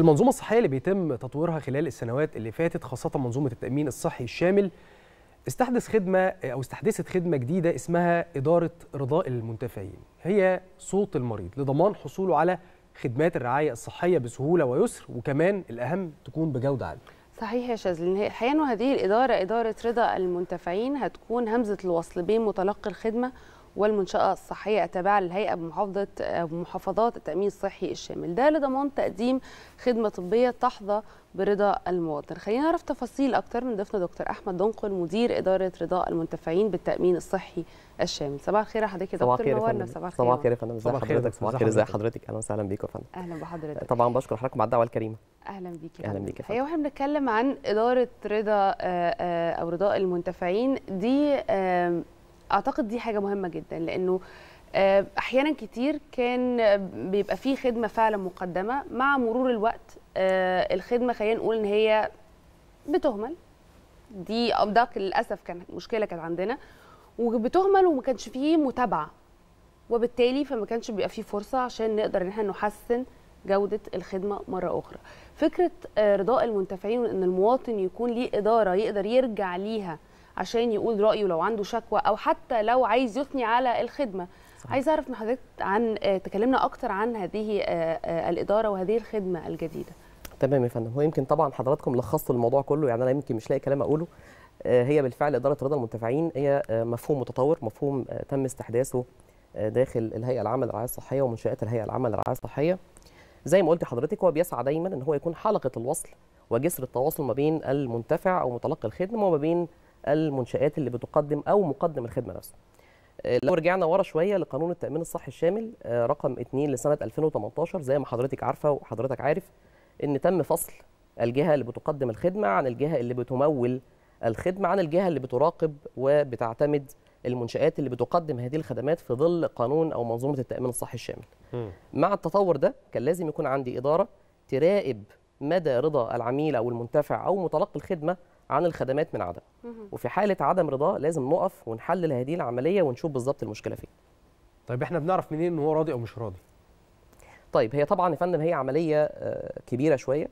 المنظومه الصحيه اللي بيتم تطويرها خلال السنوات اللي فاتت خاصه منظومه التامين الصحي الشامل استحدث خدمه او استحدثت خدمه جديده اسمها اداره رضاء المنتفعين هي صوت المريض لضمان حصوله على خدمات الرعايه الصحيه بسهوله ويسر وكمان الاهم تكون بجوده عاليه صحيح يا شاذلين الحقيقه هذه الاداره اداره رضا المنتفعين هتكون همزه الوصل بين متلقي الخدمه والمنشأة الصحية التابعة للهيئة بمحافظة محافظات التأمين الصحي الشامل ده لضمان تقديم خدمة طبية تحظى برضا المواطن خلينا نعرف تفاصيل أكتر من ضيفنا دكتور أحمد دنقل مدير إدارة رضا المنتفعين بالتأمين الصحي الشامل صباح الخير يا حضرتك يا دكتور نورنا صباح الخير صباح الخير يا فندم صباح الخير صباح الخير ازي حضرتك اهلا وسهلا بيك يا فندم اهلا بحضرتك طبعا بشكر حضرتك على الدعوه الكريمه اهلا بيك اهلا بيك هي أيوة، واحنا بنتكلم عن اداره رضا آه، آه، او رضا المنتفعين دي اعتقد دي حاجه مهمه جدا لانه آه، احيانا كتير كان بيبقى في خدمه فعلا مقدمه مع مرور الوقت آه، الخدمه خلينا نقول ان هي بتهمل دي ده للاسف كان مشكله كانت عندنا وبتهمل وما كانش فيه متابعه وبالتالي فما كانش بيبقى فيه فرصه عشان نقدر ان احنا نحسن جوده الخدمه مره اخرى فكره آه، رضاء المنتفعين وان المواطن يكون ليه اداره يقدر يرجع ليها عشان يقول رايه لو عنده شكوى او حتى لو عايز يثني على الخدمه صح. عايز اعرف من حضرتك عن آه، تكلمنا اكتر عن هذه آه، آه، الاداره وهذه الخدمه الجديده تمام يا فندم هو يمكن طبعا حضراتكم لخصتوا الموضوع كله يعني انا يمكن مش لاقي كلام اقوله هي بالفعل اداره رضا المنتفعين هي مفهوم متطور مفهوم تم استحداثه داخل الهيئه العامه للرعايه الصحيه ومنشات الهيئه العامه للرعايه الصحيه زي ما قلت حضرتك هو بيسعى دايما ان هو يكون حلقه الوصل وجسر التواصل ما بين المنتفع او متلقي الخدمه وما بين المنشآت اللي بتقدم أو مقدم الخدمة نفسها. آه، لو رجعنا ورا شويه لقانون التامين الصحي الشامل آه، رقم 2 لسنه 2018 زي ما حضرتك عارفه وحضرتك عارف ان تم فصل الجهه اللي بتقدم الخدمه عن الجهه اللي بتمول الخدمه عن الجهه اللي بتراقب وبتعتمد المنشات اللي بتقدم هذه الخدمات في ظل قانون او منظومه التامين الصحي الشامل. م. مع التطور ده كان لازم يكون عندي اداره تراقب مدى رضا العميل او المنتفع او متلقي الخدمه عن الخدمات من عدم وفي حاله عدم رضاه لازم نقف ونحلل هذه العمليه ونشوف بالظبط المشكله فين طيب احنا بنعرف منين ان هو راضي او مش راضي طيب هي طبعا يا فندم هي عمليه آه، كبيره شويه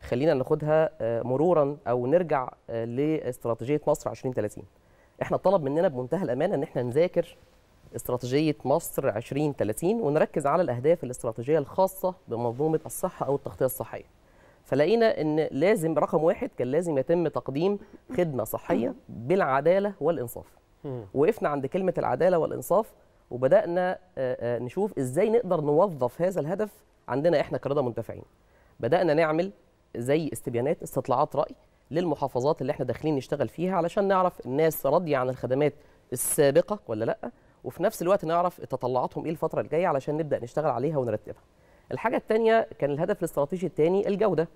خلينا ناخدها آه، مرورا او نرجع آه، لاستراتيجيه مصر 2030 احنا طلب مننا بمنتهى الامانه ان احنا نذاكر استراتيجيه مصر 2030 ونركز على الاهداف الاستراتيجيه الخاصه بمنظومه الصحه او التغطيه الصحيه فلقينا ان لازم رقم واحد كان لازم يتم تقديم خدمه صحيه بالعداله والانصاف وقفنا عند كلمه العداله والانصاف وبدانا آه، آه، نشوف ازاي نقدر نوظف هذا الهدف عندنا احنا كرضا منتفعين بدانا نعمل زي استبيانات استطلاعات راي للمحافظات اللي احنا داخلين نشتغل فيها علشان نعرف الناس راضيه عن الخدمات السابقه ولا لا وفي نفس الوقت نعرف تطلعاتهم ايه الفتره الجايه علشان نبدا نشتغل عليها ونرتبها الحاجه الثانيه كان الهدف الاستراتيجي الثاني الجوده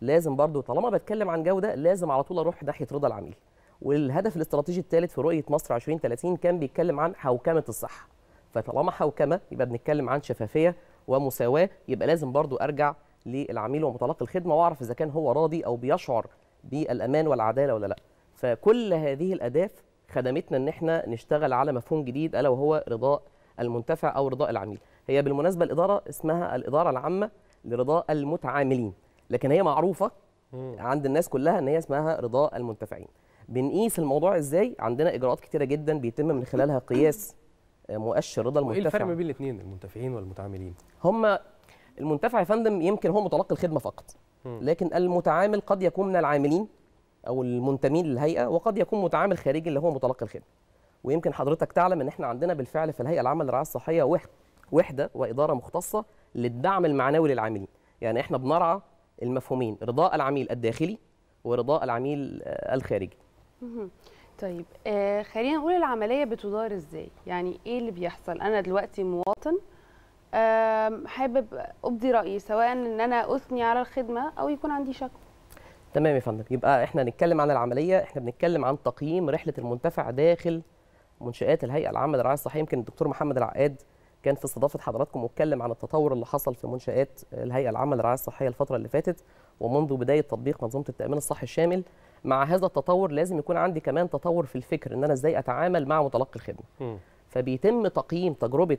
لازم برضو طالما بتكلم عن جوده لازم على طول اروح ناحيه رضا العميل والهدف الاستراتيجي الثالث في رؤيه مصر 2030 كان بيتكلم عن حوكمه الصحه فطالما حوكمه يبقى بنتكلم عن شفافيه ومساواه يبقى لازم برضو ارجع للعميل ومتلقي الخدمه واعرف اذا كان هو راضي او بيشعر بالامان والعداله ولا لا فكل هذه الاهداف خدمتنا ان احنا نشتغل على مفهوم جديد الا وهو رضاء المنتفع او رضاء العميل هي بالمناسبه الاداره اسمها الاداره العامه لرضاء المتعاملين لكن هي معروفه عند الناس كلها ان هي اسمها رضاء المنتفعين بنقيس الموضوع ازاي عندنا اجراءات كتيره جدا بيتم من خلالها قياس آه، مؤشر رضا المنتفع ايه الفرق ما بين الاثنين المنتفعين والمتعاملين هم المنتفع يا فندم يمكن هو متلقي الخدمه فقط لكن المتعامل قد يكون من العاملين او المنتمين للهيئه وقد يكون متعامل خارجي اللي هو متلقي الخدمه ويمكن حضرتك تعلم ان احنا عندنا بالفعل في الهيئه العامه للرعايه الصحيه وحده وحده واداره مختصه للدعم المعنوي للعاملين يعني احنا بنرعى المفهومين رضاء العميل الداخلي ورضاء العميل آه، الخارجي طيب آه خلينا نقول العمليه بتدار ازاي يعني ايه اللي بيحصل انا دلوقتي مواطن آه حابب ابدي رايي سواء ان انا اثني على الخدمه او يكون عندي شكوى تمام يا فندم يبقى احنا نتكلم عن العمليه احنا بنتكلم عن تقييم رحله المنتفع داخل منشات الهيئه العامه للرعايه الصحيه يمكن الدكتور محمد العقاد كان في استضافه حضراتكم واتكلم عن التطور اللي حصل في منشات الهيئه العامه للرعايه الصحيه الفتره اللي فاتت ومنذ بدايه تطبيق منظومه التامين الصحي الشامل مع هذا التطور لازم يكون عندي كمان تطور في الفكر ان انا ازاي اتعامل مع متلقي الخدمه م. فبيتم تقييم تجربه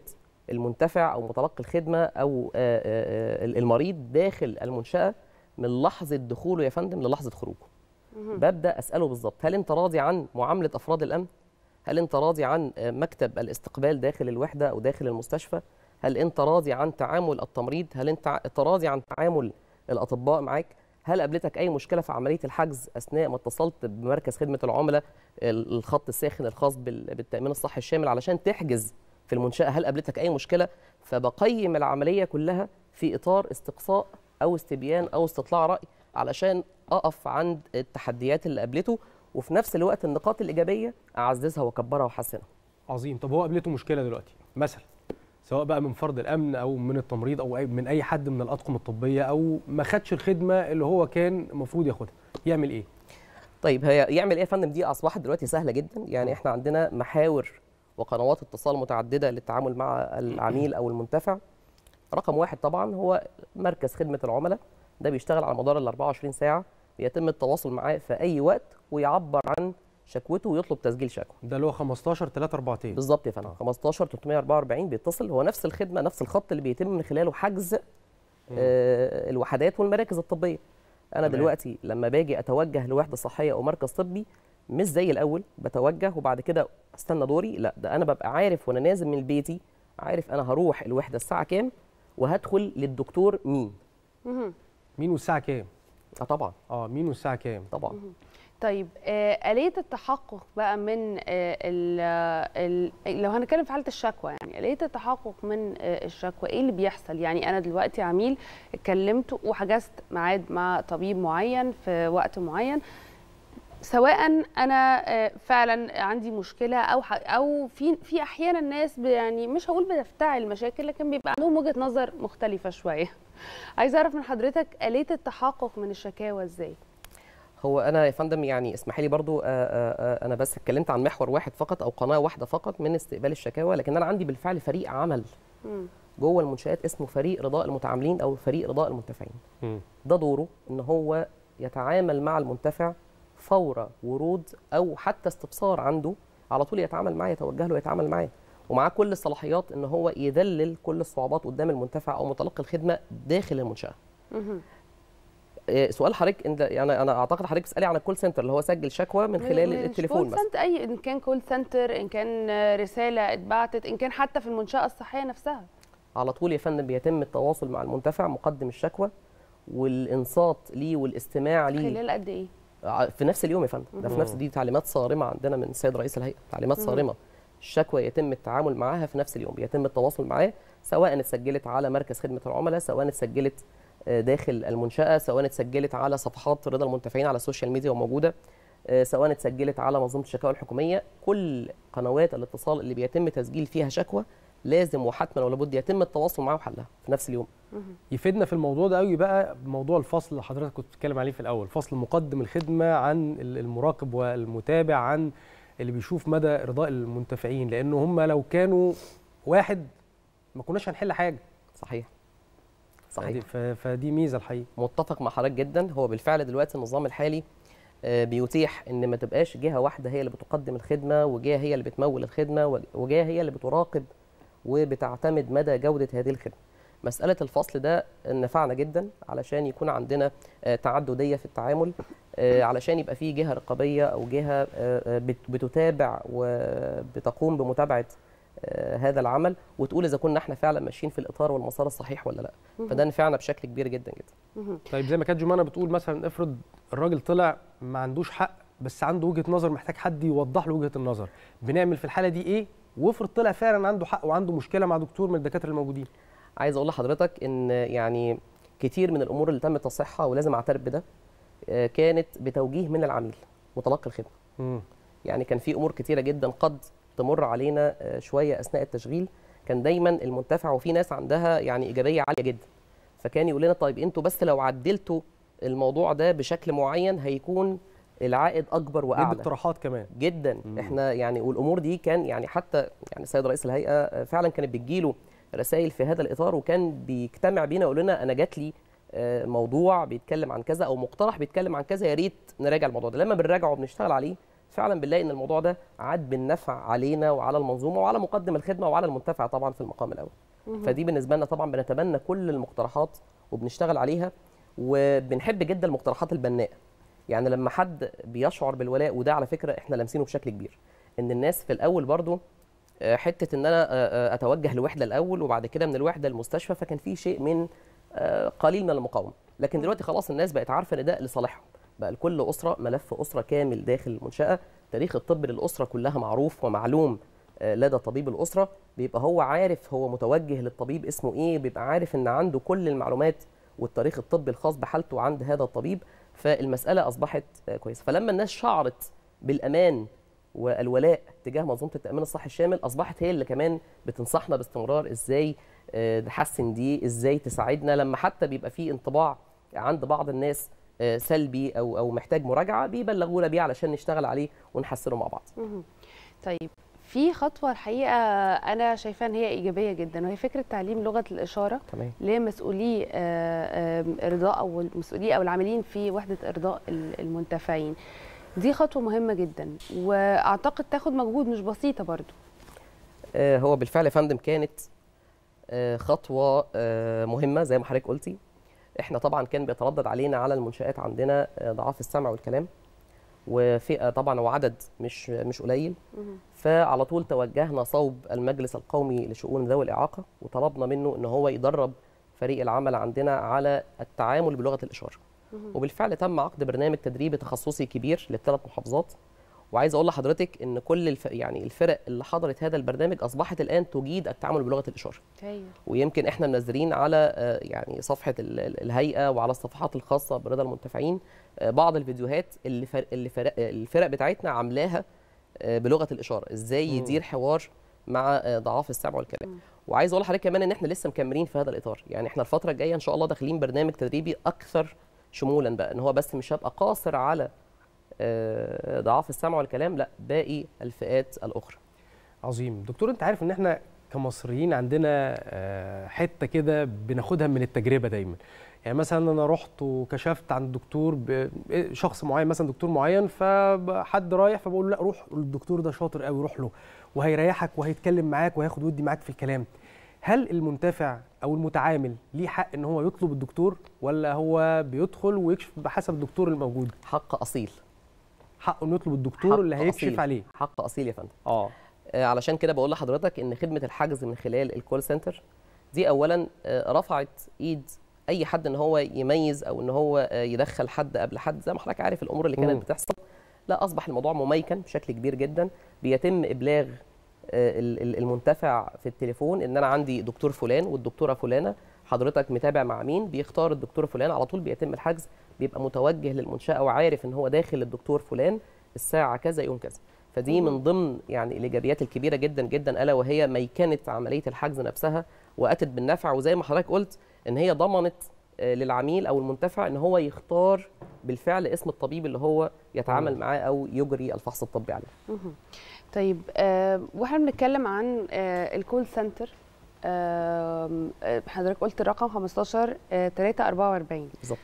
المنتفع او متلقي الخدمه او آه، آه، آه، المريض داخل المنشاه من لحظه دخوله يا فندم للحظه خروجه ببدا اساله بالظبط هل انت راضي عن معامله افراد الامن هل انت راضي عن مكتب الاستقبال داخل الوحده او داخل المستشفى هل انت راضي عن تعامل التمريض هل انت راضي عن تعامل الاطباء معاك هل قابلتك اي مشكله في عمليه الحجز اثناء ما اتصلت بمركز خدمه العملاء الخط الساخن الخاص بالتامين الصحي الشامل علشان تحجز في المنشاه هل قابلتك اي مشكله فبقيم العمليه كلها في اطار استقصاء او استبيان او استطلاع راي علشان اقف عند التحديات اللي قابلته وفي نفس الوقت النقاط الايجابيه اعززها واكبرها واحسنها عظيم طب هو قابلته مشكله دلوقتي مثلا سواء بقى من فرد الامن او من التمريض او من اي حد من الاطقم الطبيه او ما خدش الخدمه اللي هو كان المفروض ياخدها يعمل ايه طيب هي يعمل ايه يا فندم دي اصبحت دلوقتي سهله جدا يعني احنا عندنا محاور وقنوات اتصال متعدده للتعامل مع العميل او المنتفع رقم واحد طبعا هو مركز خدمه العملاء ده بيشتغل على مدار ال 24 ساعه بيتم التواصل معاه في اي وقت ويعبر عن شكوته ويطلب تسجيل شكوى ده اللي هو 15 342 بالظبط يا فندم آه. 15 344 بيتصل هو نفس الخدمه نفس الخط اللي بيتم من خلاله حجز آه الوحدات والمراكز الطبيه انا تمام. دلوقتي لما باجي اتوجه لوحده صحيه او مركز طبي مش زي الاول بتوجه وبعد كده استنى دوري لا ده انا ببقى عارف وانا نازل من بيتي عارف انا هروح الوحده الساعه كام وهدخل للدكتور مين مين والساعه كام اه طبعا اه مين والساعه كام طبعا طيب آه، آلية التحقق بقى من الـ آه، الـ لو هنتكلم في حالة الشكوى يعني آلية التحقق من آه، الشكوى إيه اللي بيحصل؟ يعني أنا دلوقتي عميل اتكلمت وحجزت ميعاد مع طبيب معين في وقت معين سواء انا فعلا عندي مشكله او او في في احيانا الناس يعني مش هقول بتفتعل مشاكل لكن بيبقى عندهم وجهه نظر مختلفه شويه عايزه اعرف من حضرتك اليه التحقق من الشكاوى ازاي هو انا يا فندم يعني اسمحي لي برضو آه، آه، آه، انا بس اتكلمت عن محور واحد فقط او قناه واحده فقط من استقبال الشكاوى لكن انا عندي بالفعل فريق عمل جوه المنشات اسمه فريق رضاء المتعاملين او فريق رضاء المنتفعين ده دوره ان هو يتعامل مع المنتفع فور ورود او حتى استفسار عنده على طول يتعامل معاه يتوجه له يتعامل معاه ومعاه كل الصلاحيات ان هو يذلل كل الصعوبات قدام المنتفع او متلقي الخدمه داخل المنشاه إيه، سؤال حضرتك انت يعني انا اعتقد حضرتك بتسالي عن الكول سنتر اللي هو سجل شكوى من خلال من التليفون كول سنتر اي ان كان كول سنتر ان كان رساله اتبعتت ان كان حتى في المنشاه الصحيه نفسها على طول يا فندم بيتم التواصل مع المنتفع مقدم الشكوى والانصات ليه والاستماع ليه خلال قد ايه في نفس اليوم يا فندم ده في نفس دي تعليمات صارمه عندنا من السيد رئيس الهيئه تعليمات صارمه الشكوى يتم التعامل معاها في نفس اليوم يتم التواصل معاه سواء اتسجلت على مركز خدمه العملاء سواء اتسجلت داخل المنشاه سواء اتسجلت على صفحات رضا المنتفعين على السوشيال ميديا وموجوده آه، سواء اتسجلت على منظومه الشكاوى الحكوميه كل قنوات الاتصال اللي بيتم تسجيل فيها شكوى لازم وحتما ولا بد يتم التواصل معاه وحلها في نفس اليوم يفيدنا في الموضوع ده قوي بقى موضوع الفصل اللي حضرتك كنت بتتكلم عليه في الاول فصل مقدم الخدمه عن المراقب والمتابع عن اللي بيشوف مدى ارضاء المنتفعين لان هم لو كانوا واحد ما كناش هنحل حاجه صحيح صحيح فدي, ميزه الحقيقه متفق مع حضرتك جدا هو بالفعل دلوقتي النظام الحالي آه، بيتيح ان ما تبقاش جهه واحده هي اللي بتقدم الخدمه وجهه هي اللي بتمول الخدمه وجهه هي اللي بتراقب وبتعتمد مدى جوده هذه الخدمه مساله الفصل ده نفعنا جدا علشان يكون عندنا آه، تعدديه في التعامل آه، علشان يبقى في جهه رقابيه او جهه بتتابع وبتقوم بمتابعه آه، هذا العمل وتقول اذا كنا احنا فعلا ماشيين في الاطار والمسار الصحيح ولا لا فده نفعنا بشكل كبير جدا جدا طيب زي ما كانت جمانه بتقول مثلا افرض الراجل طلع ما عندوش حق بس عنده وجهه نظر محتاج حد يوضح له وجهه النظر بنعمل في الحاله دي ايه وافرض طلع فعلا عنده حق وعنده مشكله مع دكتور من الدكاتره الموجودين عايز اقول لحضرتك ان يعني كتير من الامور اللي تم تصحيحها ولازم اعترف بده آه، كانت بتوجيه من العميل متلقي الخدمه يعني كان في امور كتيره جدا قد تمر علينا آه، شويه اثناء التشغيل كان دايما المنتفع وفي ناس عندها يعني ايجابيه عاليه جدا فكان يقول لنا طيب انتوا بس لو عدلتوا الموضوع ده بشكل معين هيكون العائد اكبر واعلى اقتراحات كمان جدا مم. احنا يعني والامور دي كان يعني حتى يعني السيد رئيس الهيئه آه، فعلا كانت بتجيله رسائل في هذا الاطار وكان بيجتمع بينا ويقول لنا انا جات لي آه، موضوع بيتكلم عن كذا او مقترح بيتكلم عن كذا يا ريت نراجع الموضوع ده لما بنراجعه وبنشتغل عليه فعلا بنلاقي ان الموضوع ده عاد بالنفع علينا وعلى المنظومه وعلى مقدم الخدمه وعلى المنتفع طبعا في المقام الاول فدي بالنسبه لنا طبعا بنتبنى كل المقترحات وبنشتغل عليها وبنحب جدا المقترحات البناءه يعني لما حد بيشعر بالولاء وده على فكره احنا لامسينه بشكل كبير ان الناس في الاول برضو آه، حته ان انا آه، آه، اتوجه لوحده الاول وبعد كده من الوحده المستشفى فكان في شيء من قليل من المقاومه لكن دلوقتي خلاص الناس بقت عارفه ان ده لصالحها بقى لكل اسره ملف اسره كامل داخل المنشاه تاريخ الطب للاسره كلها معروف ومعلوم آه، لدى طبيب الاسره بيبقى هو عارف هو متوجه للطبيب اسمه ايه بيبقى عارف ان عنده كل المعلومات والتاريخ الطبي الخاص بحالته عند هذا الطبيب فالمساله اصبحت آه، كويسه فلما الناس شعرت بالامان والولاء تجاه منظومه التامين الصحي الشامل اصبحت هي اللي كمان بتنصحنا باستمرار ازاي آه، تحسن دي ازاي تساعدنا لما حتى بيبقى في انطباع عند بعض الناس سلبي او او محتاج مراجعه بيبلغونا بيه علشان نشتغل عليه ونحسنه مع بعض. طيب في خطوه الحقيقه انا شايفاها ان هي ايجابيه جدا وهي فكره تعليم لغه الاشاره تمام. لمسؤولي آه، آه، ارضاء او المسؤولي او العاملين في وحده ارضاء المنتفعين. دي خطوه مهمه جدا واعتقد تاخد مجهود مش بسيطه برضو. آه، هو بالفعل يا فندم كانت خطوه مهمه زي ما حضرتك قلتي احنا طبعا كان بيتردد علينا على المنشات عندنا آه، ضعاف السمع والكلام وفئه آه، طبعا وعدد مش مش قليل فعلى طول توجهنا صوب المجلس القومي لشؤون ذوي الاعاقه وطلبنا منه ان هو يدرب فريق العمل عندنا على التعامل بلغه الاشاره وبالفعل تم عقد برنامج تدريبي تخصصي كبير للثلاث محافظات وعايز اقول لحضرتك ان كل الف... يعني الفرق اللي حضرت هذا البرنامج اصبحت الان تجيد التعامل بلغه الاشاره أيوة. ويمكن احنا منزلين على آه، يعني صفحه الهيئه وعلى الصفحات الخاصه برضا المنتفعين آه، بعض الفيديوهات اللي فر... اللي فر... آه، الفرق بتاعتنا عاملاها بلغه الاشاره ازاي يدير حوار مع ضعاف السمع والكلام وعايز اقول لحضرتك كمان ان احنا لسه مكملين في هذا الاطار يعني احنا الفتره الجايه ان شاء الله داخلين برنامج تدريبي اكثر شمولا بقى ان هو بس مش هبقى قاصر على آه، ضعاف السمع والكلام لا باقي الفئات الاخرى عظيم دكتور انت عارف ان احنا كمصريين عندنا آه، حته كده بناخدها من التجربه دايما يعني مثلا انا رحت وكشفت عند دكتور آه، شخص معين مثلا دكتور معين فحد رايح فبقول له لا روح الدكتور ده شاطر قوي روح له وهيريحك وهيتكلم معاك وهياخد ودي معاك في الكلام هل المنتفع او المتعامل ليه حق ان هو يطلب الدكتور ولا هو بيدخل ويكشف بحسب الدكتور الموجود حق اصيل حقه انه يطلب الدكتور اللي هيكشف عليه حق اصيل يا فندم آه. اه علشان كده بقول لحضرتك ان خدمه الحجز من خلال الكول سنتر دي اولا آه، رفعت ايد اي حد ان هو يميز او ان هو آه، يدخل حد قبل حد زي ما حضرتك عارف الامور اللي كانت بتحصل لا اصبح الموضوع مميكن بشكل كبير جدا بيتم ابلاغ المنتفع في التليفون ان انا عندي دكتور فلان والدكتوره فلانه حضرتك متابع مع مين بيختار الدكتور فلان على طول بيتم الحجز بيبقى متوجه للمنشاه وعارف ان هو داخل الدكتور فلان الساعه كذا يوم كذا فدي من ضمن يعني الايجابيات الكبيره جدا جدا الا وهي ميكنه عمليه الحجز نفسها واتت بالنفع وزي ما حضرتك قلت ان هي ضمنت آه، للعميل او المنتفع ان هو يختار بالفعل اسم الطبيب اللي هو يتعامل معاه او يجري الفحص الطبي عليه. طيب آه، واحنا بنتكلم عن آه، الكول سنتر آه، حضرتك قلت الرقم 15 344 آه، بالظبط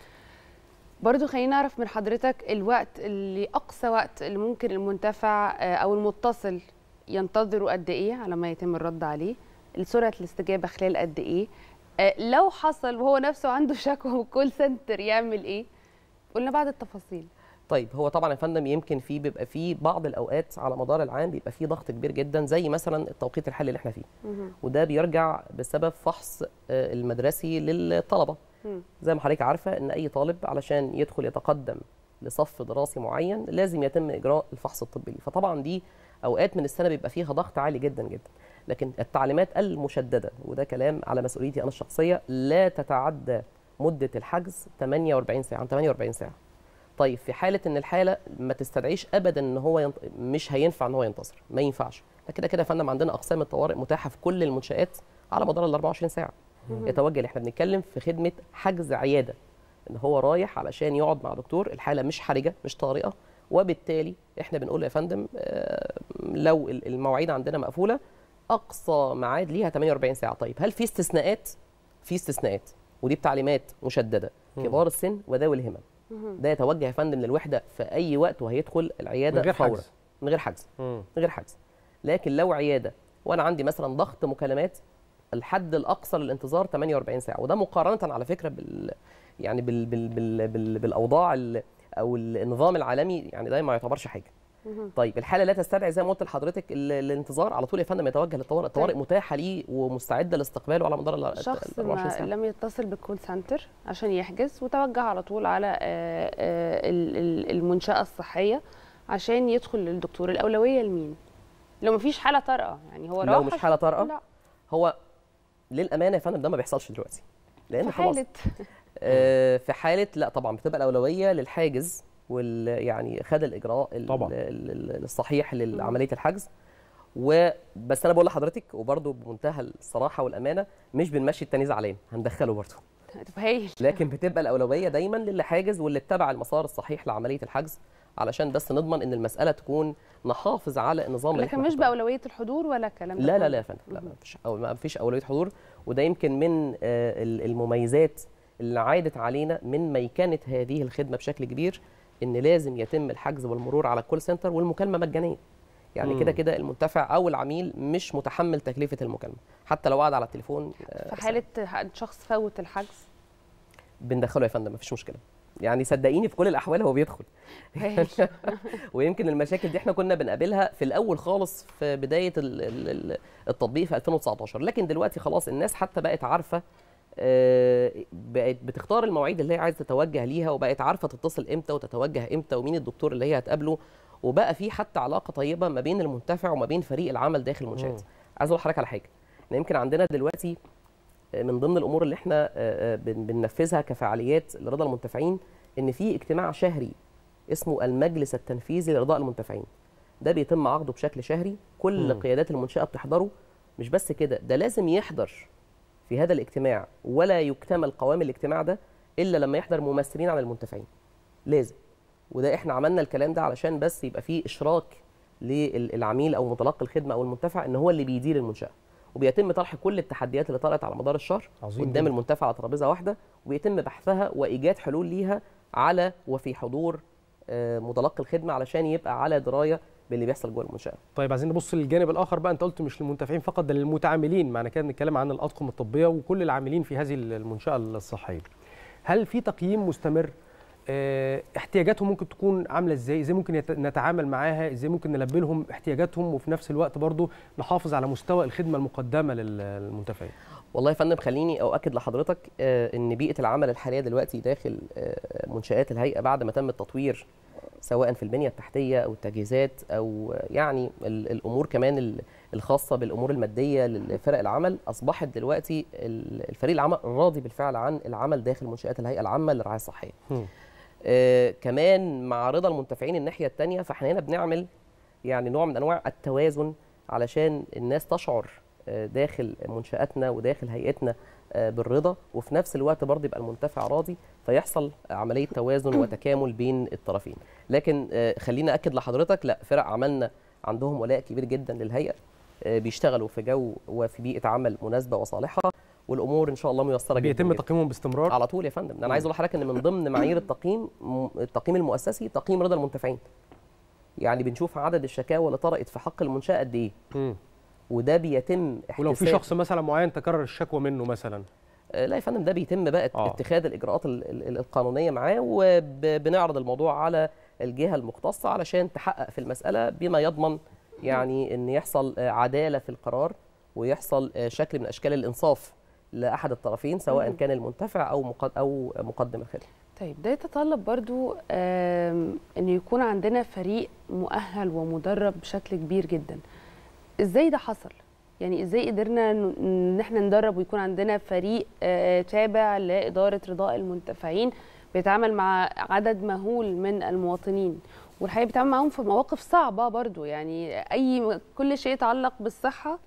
برضو خلينا نعرف من حضرتك الوقت اللي اقصى وقت اللي ممكن المنتفع آه، او المتصل ينتظره قد ايه على ما يتم الرد عليه سرعه الاستجابه خلال قد ايه لو حصل وهو نفسه عنده شكوى وكول سنتر يعمل ايه قلنا بعض التفاصيل طيب هو طبعا يا فندم يمكن في بيبقى في بعض الاوقات على مدار العام بيبقى في ضغط كبير جدا زي مثلا التوقيت الحالي اللي احنا فيه وده بيرجع بسبب فحص آه، المدرسي للطلبه زي ما حضرتك عارفه ان اي طالب علشان يدخل يتقدم لصف دراسي معين لازم يتم اجراء الفحص الطبي فطبعا دي اوقات من السنه بيبقى فيها ضغط عالي جدا جدا لكن التعليمات المشدده وده كلام على مسؤوليتي انا الشخصيه لا تتعدى مده الحجز 48 ساعه عن 48 ساعه طيب في حاله ان الحاله ما تستدعيش ابدا ان هو ينط... مش هينفع ان هو ينتصر ما ينفعش كده كده يا فندم عندنا اقسام الطوارئ متاحه في كل المنشات على مدار ال 24 ساعه يتوجه اللي احنا بنتكلم في خدمه حجز عياده ان هو رايح علشان يقعد مع دكتور الحاله مش حرجه مش طارئه وبالتالي احنا بنقول يا فندم آه، لو المواعيد عندنا مقفوله اقصى ميعاد ليها 48 ساعه طيب هل في استثناءات في استثناءات ودي بتعليمات مشدده كبار السن وذوي الهمم ده يتوجه يا فندم للوحده في اي وقت وهيدخل العياده من غير فورا حجز. من غير حجز من غير حجز لكن لو عياده وانا عندي مثلا ضغط مكالمات الحد الاقصى للانتظار 48 ساعه وده مقارنه على فكره بال يعني بال بال بال بال بالاوضاع او النظام العالمي يعني ده ما يعتبرش حاجه طيب الحاله لا تستدعي زي ما قلت لحضرتك الانتظار على طول يا فندم يتوجه للطوارئ الطوارئ طيب. متاحه ليه ومستعده لاستقباله على مدار ال 24 ساعه شخص لم يتصل بالكول سنتر عشان يحجز وتوجه على طول على آه، آه، المنشاه الصحيه عشان يدخل للدكتور الاولويه لمين لو مفيش حاله طارئه يعني هو لو مش حاله طارئه لا هو للامانه يا فندم ده ما بيحصلش دلوقتي لان في حاله آه في حاله لا طبعا بتبقى الاولويه للحاجز وال يعني خد الاجراء طبعا. الصحيح لعمليه الحجز وبس انا بقول لحضرتك وبرده بمنتهى الصراحه والامانه مش بنمشي التاني زعلان هندخله برده طيب، لكن بتبقى الاولويه دايما للي حاجز واللي اتبع المسار الصحيح لعمليه الحجز علشان بس نضمن ان المساله تكون نحافظ على النظام لكن مش باولويه الحضور ولا كلام لا لا لا فندم لا ما فيش أو ما فيش اولويه حضور وده يمكن من آه، المميزات اللي عادت علينا من ميكنه هذه الخدمه بشكل كبير ان لازم يتم الحجز والمرور على الكول سنتر والمكالمه مجانيه يعني كده كده المنتفع او العميل مش متحمل تكلفه المكالمه حتى لو قعد على التليفون آه، في حاله شخص فوت الحجز بندخله يا فندم مفيش مشكله يعني صدقيني في كل الاحوال هو بيدخل ويمكن المشاكل دي احنا كنا بنقابلها في الاول خالص في بدايه التطبيق في 2019 لكن دلوقتي خلاص الناس حتى بقت عارفه آه، بقت بتختار المواعيد اللي هي عايزه تتوجه ليها وبقت عارفه تتصل امتى وتتوجه امتى ومين الدكتور اللي هي هتقابله وبقى في حتى علاقه طيبه ما بين المنتفع وما بين فريق العمل داخل المنشات. عايز اقول لحضرتك على حاجه احنا يمكن عندنا دلوقتي آه، من ضمن الامور اللي احنا آه، بننفذها كفعاليات لرضا المنتفعين ان في اجتماع شهري اسمه المجلس التنفيذي لرضا المنتفعين ده بيتم عقده بشكل شهري كل قيادات المنشاه بتحضره مش بس كده ده لازم يحضر في هذا الاجتماع ولا يكتمل قوام الاجتماع ده الا لما يحضر ممثلين عن المنتفعين لازم وده احنا عملنا الكلام ده علشان بس يبقى فيه اشراك للعميل او متلقي الخدمه او المنتفع ان هو اللي بيدير المنشاه وبيتم طرح كل التحديات اللي طلعت على مدار الشهر عظيم قدام المنتفع على ترابيزه واحده وبيتم بحثها وايجاد حلول ليها على وفي حضور آه، متلقي الخدمه علشان يبقى على درايه باللي بيحصل جوه المنشاه طيب عايزين نبص للجانب الاخر بقى انت قلت مش للمنتفعين فقط ده للمتعاملين معنى كده بنتكلم عن الاطقم الطبيه وكل العاملين في هذه المنشاه الصحيه هل في تقييم مستمر آه، احتياجاتهم ممكن تكون عامله ازاي ازاي ممكن نتعامل معاها ازاي ممكن نلبي لهم احتياجاتهم وفي نفس الوقت برضو نحافظ على مستوى الخدمه المقدمه للمنتفعين والله يا فندم خليني اؤكد لحضرتك آه، ان بيئه العمل الحاليه دلوقتي داخل آه، منشات الهيئه بعد ما تم التطوير سواء في البنيه التحتيه او التجهيزات او يعني الامور كمان الخاصه بالامور الماديه لفرق العمل اصبحت دلوقتي الفريق العمل راضي بالفعل عن العمل داخل منشات الهيئه العامه للرعايه الصحيه. آه كمان مع رضا المنتفعين الناحيه الثانيه فاحنا هنا بنعمل يعني نوع من انواع التوازن علشان الناس تشعر آه، داخل منشاتنا وداخل هيئتنا بالرضا وفي نفس الوقت برضه يبقى المنتفع راضي فيحصل عمليه توازن وتكامل بين الطرفين لكن آه، خلينا اكد لحضرتك لا فرق عملنا عندهم ولاء كبير جدا للهيئه آه، بيشتغلوا في جو وفي بيئه عمل مناسبه وصالحه والامور ان شاء الله ميسره جدا بيتم تقييمهم باستمرار على طول يا فندم انا عايز اقول لحضرتك ان من ضمن معايير التقييم التقييم المؤسسي تقييم رضا المنتفعين يعني بنشوف عدد الشكاوى اللي طرقت في حق المنشاه قد ايه وده بيتم احتساب ولو في شخص مثلا معين تكرر الشكوى منه مثلا آه، لا يا فندم ده بيتم بقى آه. اتخاذ الاجراءات القانونيه معاه وبنعرض الموضوع على الجهه المختصه علشان تحقق في المساله بما يضمن يعني ان يحصل آه، عداله في القرار ويحصل آه، شكل من اشكال الانصاف لاحد الطرفين سواء كان المنتفع او او مقدم الخدمه طيب ده يتطلب برضو ان يكون عندنا فريق مؤهل ومدرب بشكل كبير جدا ازاي ده حصل يعني ازاي قدرنا ان احنا ندرب ويكون عندنا فريق آه، تابع لاداره رضاء المنتفعين بيتعامل مع عدد مهول من المواطنين والحقيقه بيتعامل معاهم في مواقف صعبه برضو يعني اي كل شيء يتعلق بالصحه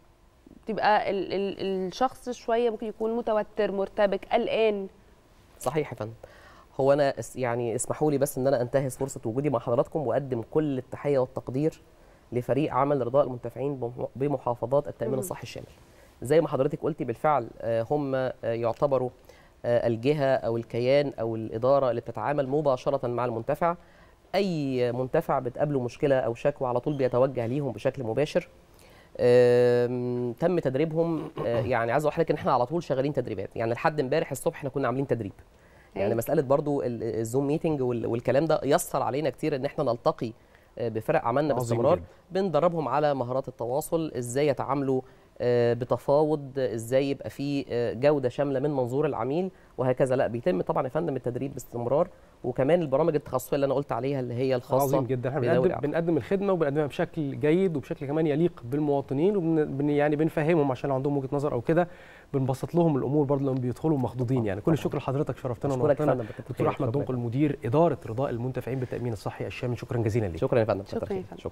تبقى ال ال الشخص شويه ممكن يكون متوتر مرتبك قلقان صحيح يا فندم هو انا يعني اسمحوا لي بس ان انا انتهز فرصه وجودي مع حضراتكم واقدم كل التحيه والتقدير لفريق عمل رضاء المنتفعين بمحافظات التامين الصحي الشامل زي ما حضرتك قلتي بالفعل آه، هم آه، يعتبروا آه، الجهه او الكيان او الاداره اللي بتتعامل مباشره مع المنتفع اي منتفع بتقابله مشكله او شكوى على طول بيتوجه ليهم بشكل مباشر تم تدريبهم يعني عايز اقول ان احنا على طول شغالين تدريبات يعني لحد امبارح الصبح احنا كنا عاملين تدريب يعني أيوة. مساله برضو الزوم ميتنج والكلام ده يسر علينا كتير ان احنا نلتقي آه، بفرق عملنا باستمرار بندربهم على مهارات التواصل ازاي يتعاملوا آه، بتفاوض ازاي يبقى في آه، جوده شامله من منظور العميل وهكذا لا بيتم طبعا يا فندم التدريب باستمرار وكمان البرامج التخصصيه اللي انا قلت عليها اللي هي الخاصه عظيم جدا احنا بنقدم, بنقدم الخدمه وبنقدمها بشكل جيد وبشكل كمان يليق بالمواطنين وبن يعني بنفهمهم عشان لو عندهم وجهه نظر او كده بنبسط لهم الامور برضه لما بيدخلوا مخضوضين يعني كل الشكر لحضرتك شرفتنا ونورتنا دكتور احمد دنقل مدير اداره رضاء المنتفعين بالتامين الصحي الشامل شكرا جزيلا ليك شكرا يا فندم شكرا, شكرا.